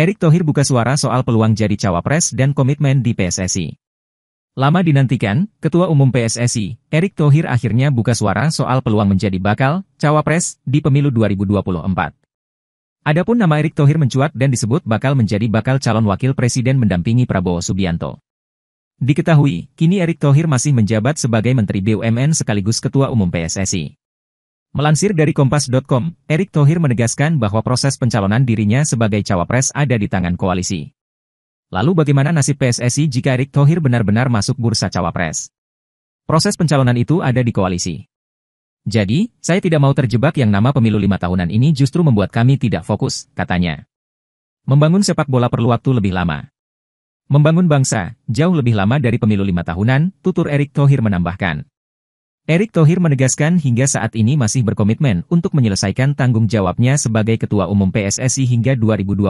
Erick Thohir buka suara soal peluang jadi cawapres dan komitmen di PSSI. Lama dinantikan, Ketua Umum PSSI, Erick Thohir akhirnya buka suara soal peluang menjadi bakal cawapres di pemilu 2024. Adapun nama Erick Thohir mencuat dan disebut bakal menjadi bakal calon wakil presiden mendampingi Prabowo Subianto. Diketahui, kini Erick Thohir masih menjabat sebagai Menteri BUMN sekaligus Ketua Umum PSSI. Melansir dari Kompas.com, Erick Thohir menegaskan bahwa proses pencalonan dirinya sebagai cawapres ada di tangan koalisi. Lalu bagaimana nasib PSSI jika Erick Thohir benar-benar masuk bursa cawapres? Proses pencalonan itu ada di koalisi. Jadi, saya tidak mau terjebak yang nama pemilu lima tahunan ini justru membuat kami tidak fokus, katanya. Membangun sepak bola perlu waktu lebih lama. Membangun bangsa, jauh lebih lama dari pemilu lima tahunan, tutur Erick Thohir menambahkan. Erick Thohir menegaskan hingga saat ini masih berkomitmen untuk menyelesaikan tanggung jawabnya sebagai Ketua Umum PSSI hingga 2027.